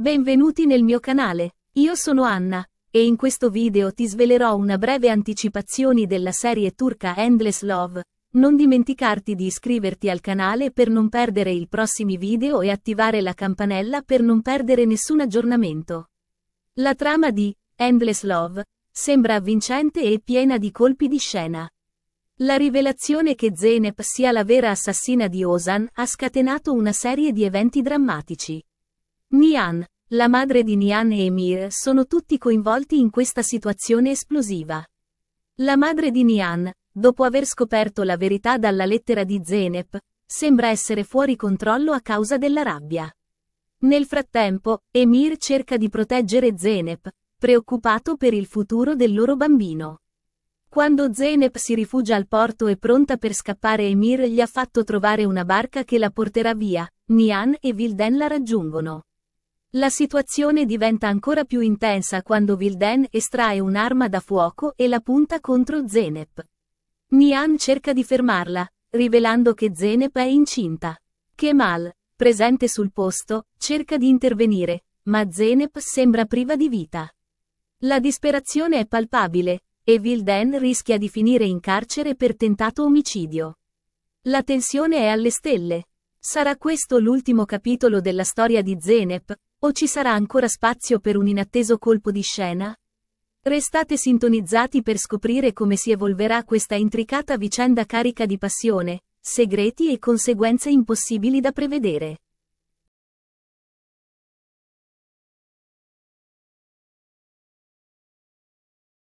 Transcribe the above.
Benvenuti nel mio canale, io sono Anna, e in questo video ti svelerò una breve anticipazione della serie turca Endless Love. Non dimenticarti di iscriverti al canale per non perdere i prossimi video e attivare la campanella per non perdere nessun aggiornamento. La trama di Endless Love sembra avvincente e piena di colpi di scena. La rivelazione che Zeynep sia la vera assassina di Osan ha scatenato una serie di eventi drammatici. Nian, la madre di Nian e Emir sono tutti coinvolti in questa situazione esplosiva. La madre di Nian, dopo aver scoperto la verità dalla lettera di Zeynep, sembra essere fuori controllo a causa della rabbia. Nel frattempo, Emir cerca di proteggere Zeynep, preoccupato per il futuro del loro bambino. Quando Zeynep si rifugia al porto e pronta per scappare Emir gli ha fatto trovare una barca che la porterà via, Nian e Vilden la raggiungono. La situazione diventa ancora più intensa quando Vilden estrae un'arma da fuoco e la punta contro Zenep. Nian cerca di fermarla, rivelando che Zenep è incinta. Kemal, presente sul posto, cerca di intervenire, ma Zenep sembra priva di vita. La disperazione è palpabile, e Vilden rischia di finire in carcere per tentato omicidio. La tensione è alle stelle. Sarà questo l'ultimo capitolo della storia di Zenep, o ci sarà ancora spazio per un inatteso colpo di scena? Restate sintonizzati per scoprire come si evolverà questa intricata vicenda carica di passione, segreti e conseguenze impossibili da prevedere.